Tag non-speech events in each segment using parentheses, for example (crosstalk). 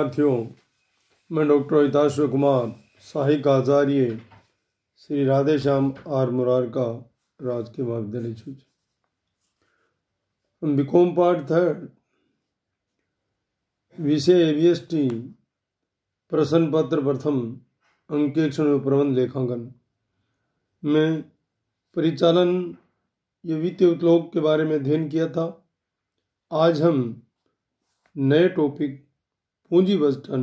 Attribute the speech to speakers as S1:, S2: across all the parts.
S1: साथियों मैं डॉक्टर अविताश कुमार साहिक आचार्य श्री राधेश्याम आर मुरार का राजकीय महाविद्यालय छूज हम बिकॉम पार्ट थर्ड विषय एवीएसटी प्रश्न पत्र प्रथम अंकेक्षण एवं प्रबंध लेखांकन में परिचालन ये वित्तीय उत्लोक के बारे में अध्ययन किया था आज हम नए टॉपिक पूंजी बजटन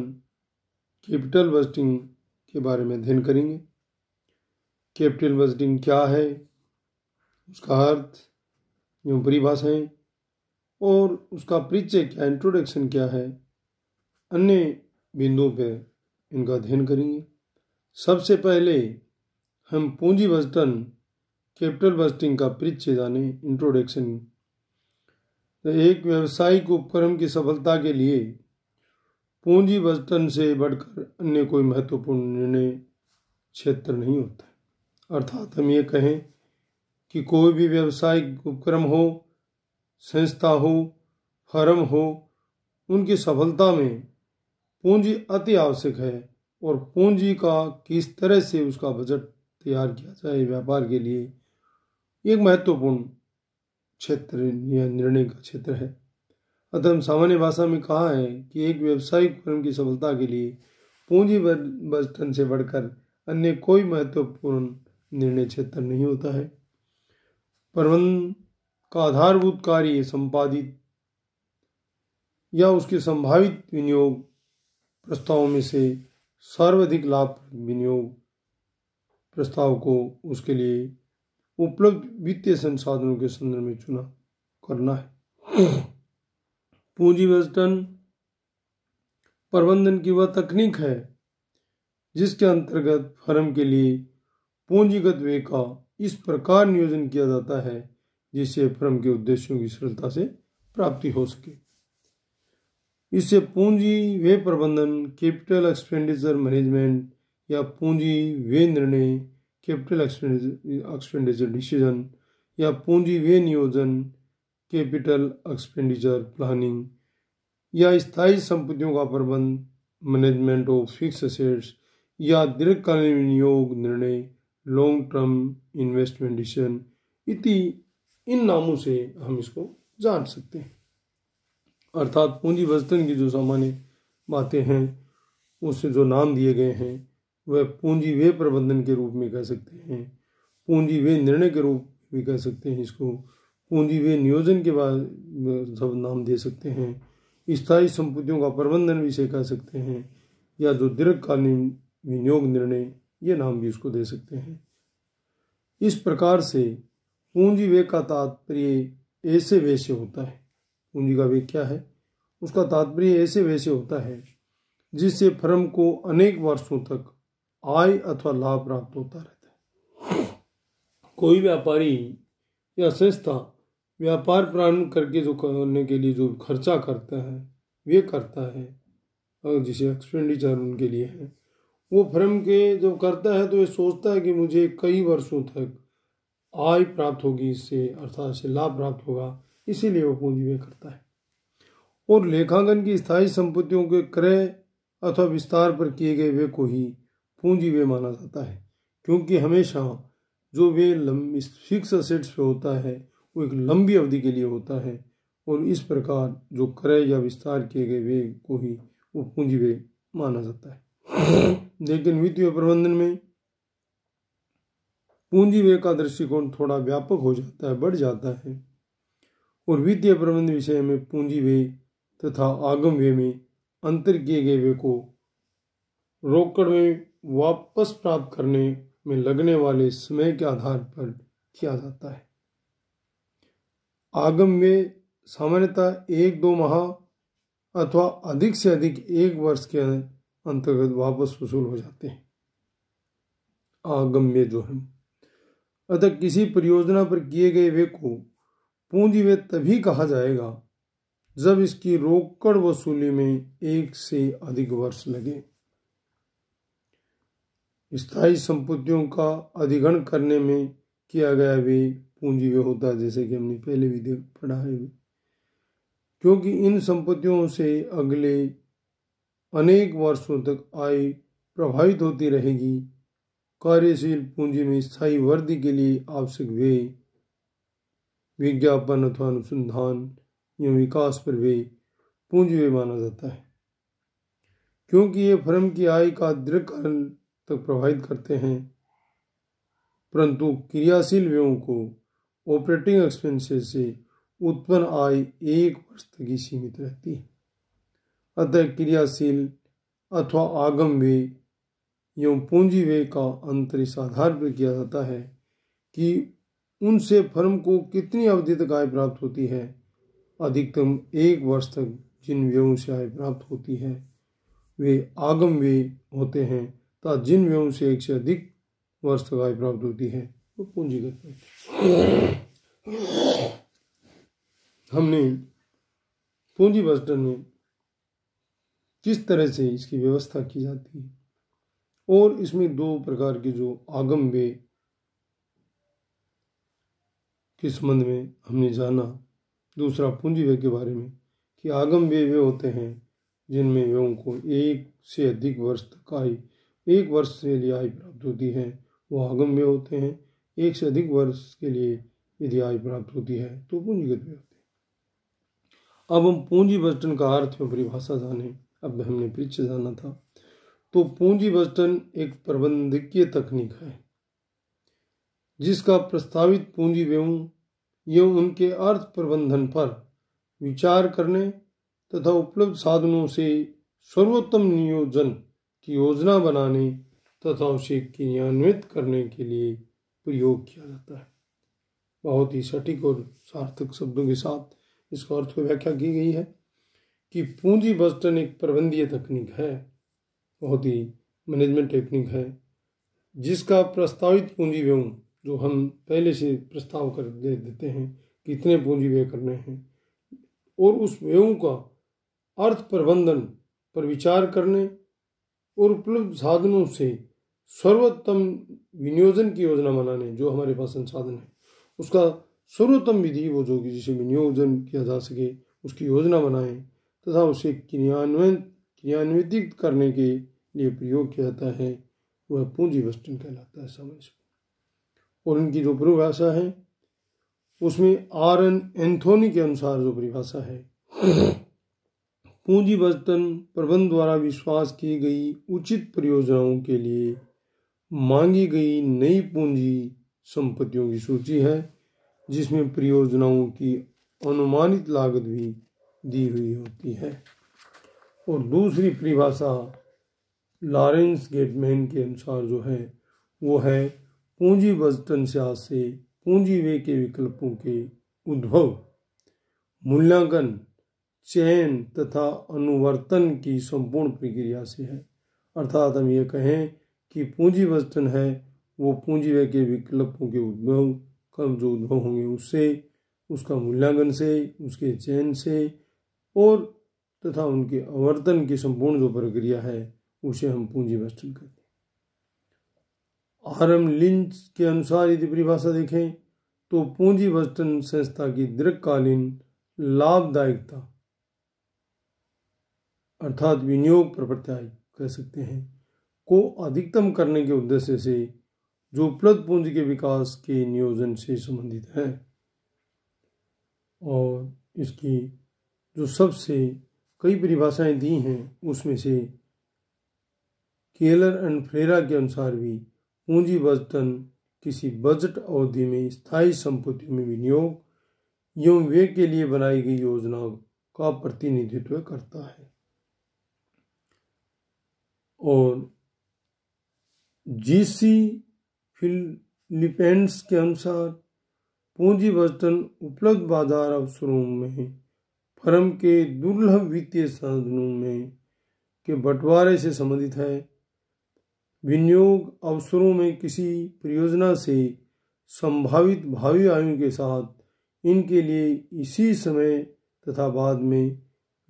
S1: कैपिटल बस्टिंग के बारे में अध्ययन करेंगे कैपिटल बजटिंग क्या है उसका अर्थ एवं परिभाषाएं और उसका परिचय क्या इंट्रोडक्शन क्या है अन्य बिंदुओं पर इनका अध्ययन करेंगे सबसे पहले हम पूंजी बजटन कैपिटल बस्टिंग का परिचय जाने इंट्रोडक्शन एक व्यावसायिक उपक्रम की सफलता के लिए पूंजी बजटन से बढ़कर अन्य कोई महत्वपूर्ण निर्णय क्षेत्र नहीं होता अर्थात हम ये कहें कि कोई भी व्यावसायिक उपक्रम हो संस्था हो फर्म हो उनकी सफलता में पूंजी अति आवश्यक है और पूंजी का किस तरह से उसका बजट तैयार किया जाए व्यापार के लिए एक महत्वपूर्ण क्षेत्र निर्णय का क्षेत्र है अतः हम सामान्य भाषा में कहा है कि एक व्यावसायिक फर्म की सफलता के लिए पूंजी बर्तन से बढ़कर अन्य कोई महत्वपूर्ण निर्णय क्षेत्र नहीं होता है प्रबंध का आधारभूत कार्य संपादित या उसके संभावित विनियोग प्रस्तावों में से सर्वाधिक लाभ विनियोग प्रस्ताव को उसके लिए उपलब्ध वित्तीय संसाधनों के संदर्भ में चुना करना है पूंजी वेस्टर्न प्रबंधन की वह तकनीक है जिसके अंतर्गत फर्म के लिए पूंजीगत व्यय का इस प्रकार नियोजन किया जाता है जिससे फर्म के उद्देश्यों की सरलता से प्राप्ति हो सके इससे पूंजी व्यय प्रबंधन कैपिटल एक्सपेंडिचर मैनेजमेंट या पूंजी व्यय निर्णय कैपिटल एक्सपेंडिचर डिसीजन या पूंजी व्यय नियोजन कैपिटल एक्सपेंडिचर प्लानिंग या स्थायी संपत्तियों का प्रबंध मैनेजमेंट ऑफ फिक्स असेट्स या दीर्घकालीन विनियोग निर्णय लॉन्ग टर्म इन्वेस्टमेंट डिसीजन इति इन नामों से हम इसको जान सकते हैं अर्थात पूंजी वस्तन की जो सामान्य बातें हैं उससे जो नाम दिए गए हैं वह पूंजी वे प्रबंधन के रूप में कह सकते हैं पूंजी वे निर्णय के रूप में कह सकते हैं इसको पूंजी वे नियोजन के बाद सब नाम दे सकते हैं स्थायी संपत्तियों का प्रबंधन से कह सकते हैं या जो दीर्घकालीन विनियोग निर्णय ये नाम भी उसको दे सकते हैं इस प्रकार से पूंजी वे का तात्पर्य ऐसे वैसे होता है पूंजी का वे क्या है उसका तात्पर्य ऐसे वैसे होता है जिससे फर्म को अनेक वर्षों तक आय अथवा लाभ प्राप्त होता रहता है कोई व्यापारी या संस्था व्यापार प्रारंभ करके जो करने के लिए जो खर्चा करता है वे करता है और जिसे एक्सपेंडिचर उनके लिए है वो फर्म के जब करता है तो ये सोचता है कि मुझे कई वर्षों तक आय प्राप्त होगी इससे अर्थात से लाभ प्राप्त होगा इसीलिए वो पूंजी व्यय करता है और लेखांकन की स्थायी संपत्तियों के क्रय अथवा विस्तार पर किए गए व्यय को ही पूंजी व्यय माना जाता है क्योंकि हमेशा जो व्यय फिक्स असेट्स पे होता है वो एक लंबी अवधि के लिए होता है और इस प्रकार जो क्रय या विस्तार किए गए वेग को ही वो पूंजी वेग माना जाता है लेकिन वित्तीय प्रबंधन में पूंजी वेग का दृष्टिकोण थोड़ा व्यापक हो जाता है बढ़ जाता है और वित्तीय प्रबंधन विषय में पूंजी व्यय तथा आगम व्यय में अंतर किए गए व्यय को रोकड़ में वापस प्राप्त करने में लगने वाले समय के आधार पर किया जाता है आगम में सामान्यतः एक दो माह अथवा अधिक से अधिक एक वर्ष के अंतर्गत वापस वसूल हो जाते हैं आगम में जो है अतः किसी परियोजना पर किए गए व्यय को पूंजी व्यय तभी कहा जाएगा जब इसकी रोकड़ वसूली में एक से अधिक वर्ष लगे स्थायी संपत्तियों का अधिग्रहण करने में किया गया व्यय पूंजी में होता है जैसे कि हमने पहले भी देख पढ़ा है क्योंकि इन संपत्तियों से अगले अनेक वर्षों तक आय प्रभावित होती रहेगी कार्यशील पूंजी में स्थायी वृद्धि के लिए आवश्यक वे विज्ञापन अथवा अनुसंधान या विकास पर वे पूंजी व्यय माना जाता है क्योंकि ये फर्म की आय का दीर्घकाल तक प्रभावित करते हैं परंतु क्रियाशील व्ययों को ऑपरेटिंग एक्सपेंसेस से उत्पन्न आय एक वर्ष तक ही सीमित रहती है अतः क्रियाशील अथवा आगम व्यय एवं पूंजी व्यय का अंतर इस आधार पर किया जाता है कि उनसे फर्म को कितनी अवधि तक आय प्राप्त होती है अधिकतम एक वर्ष तक जिन व्ययों से आय प्राप्त होती है वे आगम व्यय होते हैं तथा जिन व्ययों से एक से अधिक वर्ष तक आय प्राप्त होती है तो पूंजीगत हमने पूंजी बस्टर में किस तरह से इसकी व्यवस्था की जाती है और इसमें दो प्रकार के जो आगम वे के संबंध में हमने जाना दूसरा पूंजी व्यय के बारे में कि आगम व्यय वे होते हैं जिनमें व्ययों को एक से अधिक वर्ष तक आय एक वर्ष से लिए आय प्राप्त होती है वो आगम व्यय होते हैं एक से अधिक वर्ष के लिए यदि आय प्राप्त होती है तो पूंजीगत है अब हम पूंजी बस्टन का अर्थ में परिभाषा जाने अब हमने पीछे जाना था तो पूंजी बस्टन एक प्रबंधकीय तकनीक है जिसका प्रस्तावित पूंजी व्ययों यह उनके अर्थ प्रबंधन पर विचार करने तथा उपलब्ध साधनों से सर्वोत्तम नियोजन की योजना बनाने तथा उसे क्रियान्वित करने के लिए प्रयोग तो किया जाता है बहुत ही सटीक और सार्थक शब्दों के साथ इसका अर्थ व्याख्या की गई है कि पूंजी बस्टन एक प्रबंधीय तकनीक है बहुत ही मैनेजमेंट टेक्निक है जिसका प्रस्तावित पूंजी व्यय जो हम पहले से प्रस्ताव कर दे देते हैं कि इतने पूंजी व्यय करने हैं और उस व्ययों का अर्थ प्रबंधन पर विचार करने और उपलब्ध साधनों से सर्वोत्तम विनियोजन की योजना बनाने जो हमारे पास संसाधन है उसका सर्वोत्तम विधि वो जो कि जिसे विनियोजन किया जा सके उसकी योजना बनाएं तथा उसे क्रियान्वयन क्रियान्वित करने के लिए प्रयोग किया जाता है वह पूंजी वेस्टर्न कहलाता है समझ और उनकी जो परिभाषा है उसमें आर एन एंथोनी के अनुसार जो परिभाषा है (clears throat) पूंजी वेस्टर्न प्रबंध द्वारा विश्वास की गई उचित परियोजनाओं के लिए मांगी गई नई पूंजी संपत्तियों की सूची है जिसमें परियोजनाओं की अनुमानित लागत भी दी हुई होती है और दूसरी परिभाषा लॉरेंस गेटमैन के अनुसार जो है वो है पूंजी बजटन से पूंजी व्यय के विकल्पों के उद्भव मूल्यांकन चयन तथा अनुवर्तन की संपूर्ण प्रक्रिया से है अर्थात हम ये कहें कि पूंजी वस्तन है वो पूंजी व्यय के विकल्पों के उद्भव कब जो उद्भव होंगे उससे उसका मूल्यांकन से उसके चयन से और तथा उनके आवर्तन की संपूर्ण जो प्रक्रिया है उसे हम पूंजी वस्तन कहते हैं आरम लिंच के अनुसार यदि परिभाषा देखें तो पूंजी वस्तन संस्था की दीर्घकालीन लाभदायकता अर्थात विनियोग पर प्रत्याय कह सकते हैं को अधिकतम करने के उद्देश्य से जो उपलब्ध पूंजी के विकास के नियोजन से संबंधित है और इसकी जो सबसे कई परिभाषाएं दी हैं उसमें से केलर एंड फ्रेरा के अनुसार भी पूंजी बजटन किसी बजट अवधि में स्थायी संपत्ति में विनियोग एवं व्यय के लिए बनाई गई योजना का प्रतिनिधित्व करता है और जीसी फिलिपेंस के अनुसार पूंजी बर्तन उपलब्ध बाजार अवसरों में फर्म के दुर्लभ वित्तीय साधनों में के बंटवारे से संबंधित है विनियोग अवसरों में किसी परियोजना से संभावित भावी आयु के साथ इनके लिए इसी समय तथा बाद में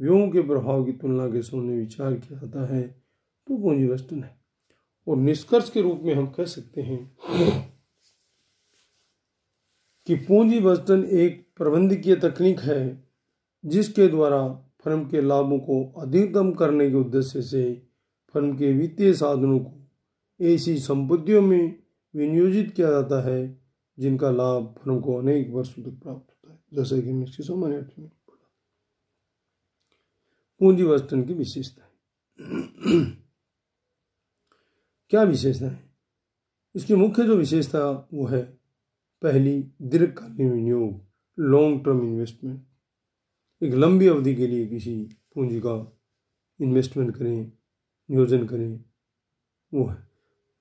S1: व्ययों के प्रभाव की तुलना के सामने विचार किया जाता है तो पूंजी वस्तु है और निष्कर्ष के रूप में हम कह सकते हैं कि पूंजी बचतन एक प्रबंधकीय तकनीक है जिसके द्वारा फर्म के लाभों को अधिकतम करने के उद्देश्य से फर्म के वित्तीय साधनों को ऐसी संपत्तियों में विनियोजित किया जाता है जिनका लाभ फर्म को अनेक वर्षों तक प्राप्त होता है जैसे कि हमने सामान्य पूंजी वस्तन की विशेषता क्या विशेषता है इसकी मुख्य जो विशेषता वो है पहली दीर्घकालीन विनियोग लॉन्ग टर्म इन्वेस्टमेंट एक लंबी अवधि के लिए किसी पूंजी का इन्वेस्टमेंट करें नियोजन करें वो है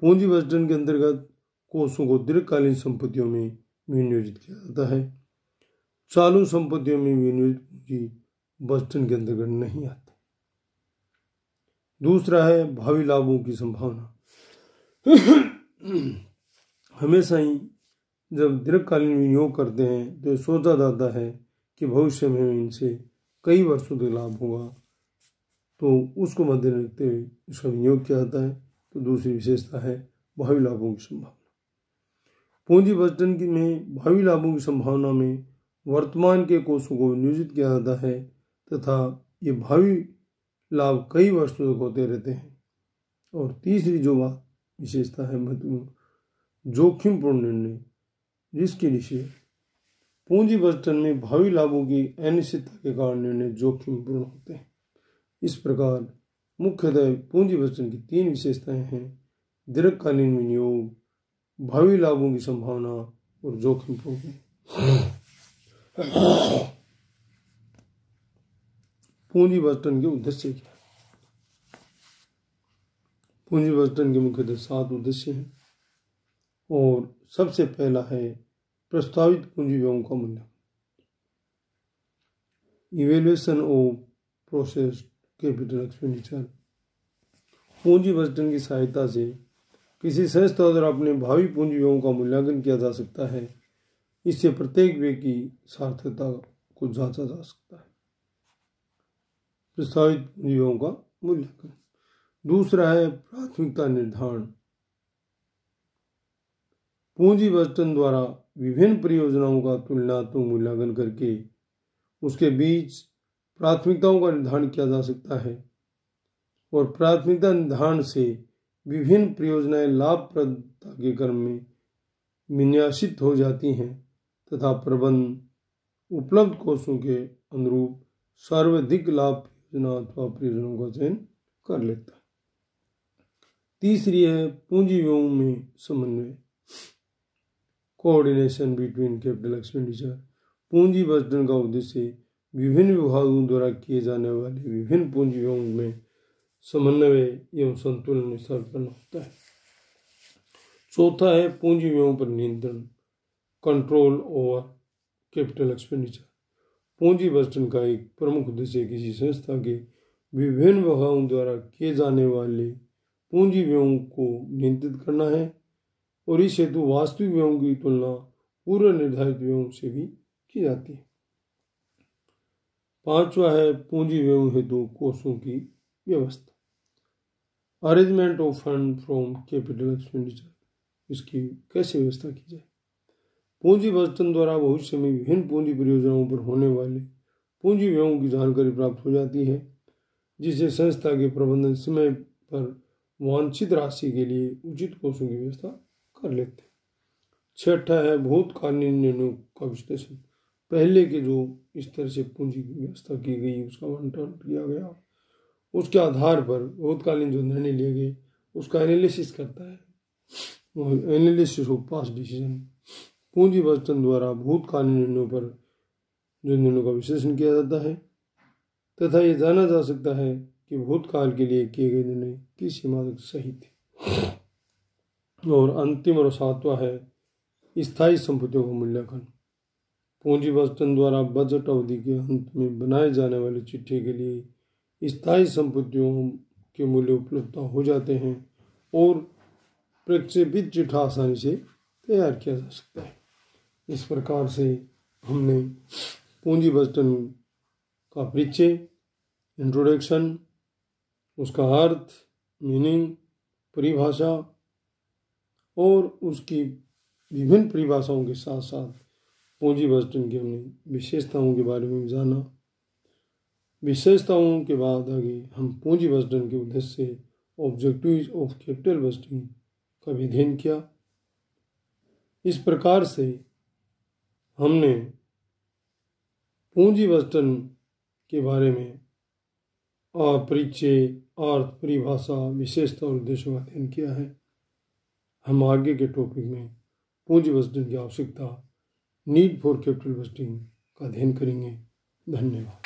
S1: पूंजी बजटन के अंतर्गत कोषों को दीर्घकालीन संपत्तियों में विनियोजित किया जाता है चालू संपत्तियों में विनियोजित पूंजी बजटन के अंतर्गत नहीं आती दूसरा है भावी लाभों की संभावना हमेशा ही जब दीर्घकालीन विनियोग करते हैं तो सोचा जाता है कि भविष्य में इनसे कई वर्षों तक लाभ होगा तो उसको मद्देनजर रखते हुए इसका विनियोग किया जाता है तो दूसरी विशेषता है भावी लाभों की संभावना पूंजी बजटन की में भावी लाभों की संभावना में वर्तमान के कोषों को नियोजित किया जाता है तथा ये भावी लाभ कई वर्षों तक होते रहते हैं और तीसरी जो बात विशेषता है महत्वपूर्ण जोखिमपूर्ण निर्णय जिसके लिए पूंजी बजटन में भावी लाभों की अनिश्चितता के कारण निर्णय जोखिमपूर्ण होते हैं इस प्रकार मुख्यतः पूंजी बजटन की तीन विशेषताएं हैं दीर्घकालीन विनियोग भावी लाभों की संभावना और जोखिमपूर्ण पूंजी बजटन के उद्देश्य क्या पूंजी बजटन के मुख्यतः सात उद्देश्य हैं और सबसे पहला है प्रस्तावित पूंजी व्यवहार का मूल्य evaluation of process capital expenditure पूंजी बजटन की सहायता से किसी संस्था द्वारा अपने भावी पूंजी व्यवहार का मूल्यांकन किया जा सकता है इससे प्रत्येक व्यय की सार्थकता को जांचा जा सकता है प्रस्तावित पूंजी व्यवहार का मूल्यांकन दूसरा है प्राथमिकता निर्धारण पूंजी बस्टन द्वारा विभिन्न परियोजनाओं का तुलनात्मक मूल्यांकन करके उसके बीच प्राथमिकताओं का निर्धारण किया जा सकता है और प्राथमिकता निर्धारण से विभिन्न परियोजनाएं लाभप्रदता के क्रम में विन्यासित हो जाती हैं तथा प्रबंध उपलब्ध कोषों के अनुरूप सर्वाधिक लाभ परियोजना अथवा परियोजनाओं का चयन कर लेता है तीसरी है पूंजीयों में समन्वय कोऑर्डिनेशन बिटवीन कैपिटल एक्सपेंडिचर पूंजी बजटन का उद्देश्य विभिन्न विभागों द्वारा किए जाने वाले विभिन्न पूंजीयों में समन्वय एवं संतुलन स्थापित होता है चौथा है पूंजी व्ययों पर नियंत्रण कंट्रोल ओवर कैपिटल एक्सपेंडिचर पूंजी बजटन का एक प्रमुख उद्देश्य किसी संस्था के विभिन्न विभागों द्वारा किए जाने वाले पूंजी व्ययों को नियंत्रित करना है और इस हेतु वास्तविक व्ययों की तुलना पूर्व निर्धारित व्ययों से भी की जाती है पांचवा है पूंजी व्यय हेतु कोषों की व्यवस्था arrangement of fund from capital expenditure इसकी कैसे व्यवस्था की जाए पूंजी बचतन द्वारा भविष्य में विभिन्न पूंजी परियोजनाओं पर होने वाले पूंजी व्ययों की जानकारी प्राप्त हो जाती है जिसे संस्था के प्रबंधन समय पर वांछित राशि के लिए उचित कोषों की व्यवस्था कर लेते हैं छठा है भूतकालीन निर्णयों का विश्लेषण पहले के जो इस तरह से पूंजी की व्यवस्था की गई उसका आवंटन किया गया उसके आधार पर भूतकालीन जो निर्णय लिए गए उसका एनालिसिस करता है एनालिसिस ऑफ पास डिसीजन पूंजी बचतन द्वारा भूतकालीन निर्णयों पर जो निर्णयों का विश्लेषण किया जाता है तथा ये जाना जा सकता है कि भूतकाल के लिए किए गए निर्णय किस सीमा तक सही थे और अंतिम और सातवा है स्थायी संपत्तियों का मूल्यांकन पूंजी बस्टन द्वारा बजट अवधि के अंत में बनाए जाने वाली चिट्ठी के लिए स्थायी संपत्तियों के मूल्य उपलब्ध हो जाते हैं और प्रक्षेपित चिट्ठा आसानी से तैयार किया जा सकता है इस प्रकार से हमने पूंजी बस्टन का परिचय इंट्रोडक्शन उसका अर्थ मीनिंग परिभाषा और उसकी विभिन्न परिभाषाओं के साथ साथ पूंजी बस्टन की हमने विशेषताओं के बारे में जाना विशेषताओं के बाद आगे हम पूंजी बस्टन के उद्देश्य से ऑब्जेक्टिव ऑफ कैपिटल बस्टिंग का भी अध्ययन किया इस प्रकार से हमने पूंजी बस्टन के बारे में अपरिचय और परिभाषा विशेषता और उद्देश्यों का अध्ययन किया है हम आगे के टॉपिक में पूंजी बजटिंग की आवश्यकता नीड फॉर कैपिटल वस्टिंग का अध्ययन करेंगे धन्यवाद